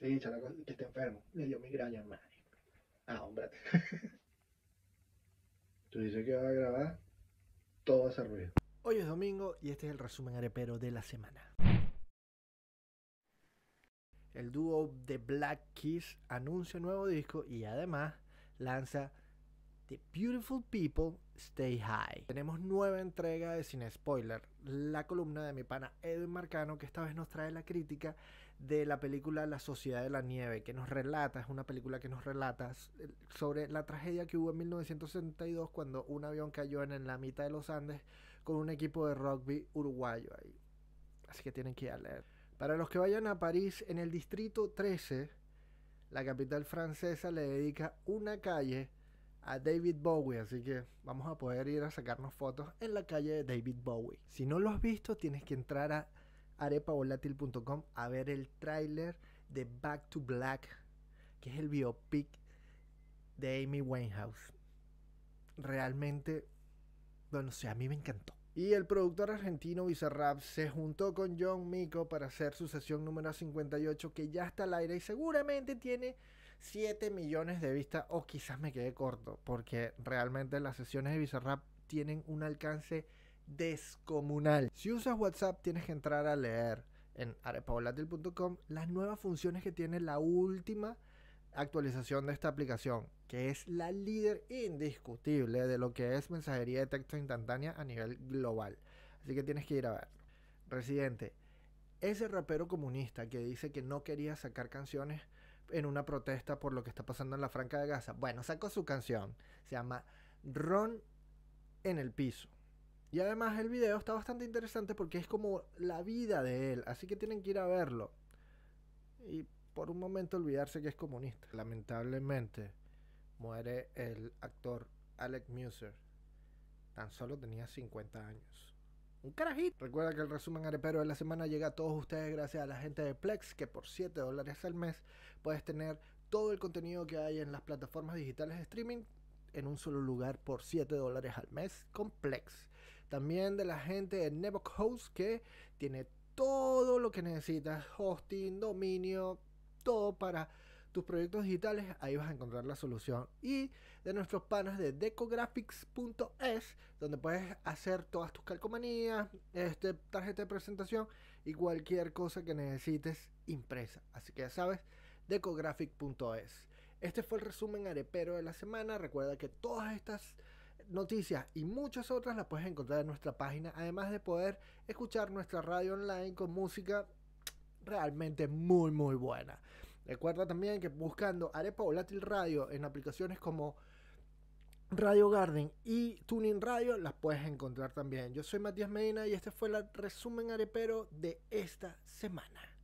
Sí, chalaco, que está enfermo. Le dio migraña, madre. Ah, hombre. Tú dices que va a grabar todo ese ruido. Hoy es domingo y este es el resumen arepero de la semana. El dúo de Black Keys anuncia un nuevo disco y además lanza The Beautiful People Stay High. Tenemos nueva entrega de Sin Spoiler, la columna de mi pana Edwin Marcano, que esta vez nos trae la crítica de la película La Sociedad de la Nieve, que nos relata, es una película que nos relata sobre la tragedia que hubo en 1962 cuando un avión cayó en la mitad de los Andes con un equipo de rugby uruguayo ahí. Así que tienen que ir a leer. Para los que vayan a París, en el distrito 13, la capital francesa le dedica una calle a David Bowie, así que vamos a poder ir a sacarnos fotos en la calle de David Bowie. Si no lo has visto, tienes que entrar a arepavolátil.com a ver el tráiler de Back to Black, que es el biopic de Amy Winehouse. Realmente, bueno, o a mí me encantó. Y el productor argentino Bizarrap se juntó con John Mico para hacer su sesión número 58 que ya está al aire y seguramente tiene 7 millones de vistas o quizás me quedé corto porque realmente las sesiones de Bizarrap tienen un alcance descomunal. Si usas WhatsApp tienes que entrar a leer en arepaulatil.com las nuevas funciones que tiene la última actualización de esta aplicación, que es la líder indiscutible de lo que es mensajería de texto instantánea a nivel global. Así que tienes que ir a ver Residente, ese rapero comunista que dice que no quería sacar canciones en una protesta por lo que está pasando en la Franca de Gaza. Bueno, sacó su canción. Se llama Ron en el piso. Y además el video está bastante interesante porque es como la vida de él. Así que tienen que ir a verlo. Y por un momento olvidarse que es comunista. Lamentablemente muere el actor Alec Muser. Tan solo tenía 50 años un carajito. Recuerda que el resumen arepero de la semana llega a todos ustedes gracias a la gente de Plex, que por 7 dólares al mes puedes tener todo el contenido que hay en las plataformas digitales de streaming en un solo lugar por 7 dólares al mes con Plex. También de la gente de Nebox Host que tiene todo lo que necesitas, hosting, dominio, todo para tus proyectos digitales, ahí vas a encontrar la solución. Y de nuestros panas de decographics.es, donde puedes hacer todas tus calcomanías, este, tarjeta de presentación y cualquier cosa que necesites impresa. Así que ya sabes, decographic.es. Este fue el resumen arepero de la semana. Recuerda que todas estas noticias y muchas otras las puedes encontrar en nuestra página, además de poder escuchar nuestra radio online con música realmente muy muy buena. Recuerda también que buscando Arepa Volátil Radio en aplicaciones como Radio Garden y Tuning Radio las puedes encontrar también. Yo soy Matías Medina y este fue el resumen arepero de esta semana.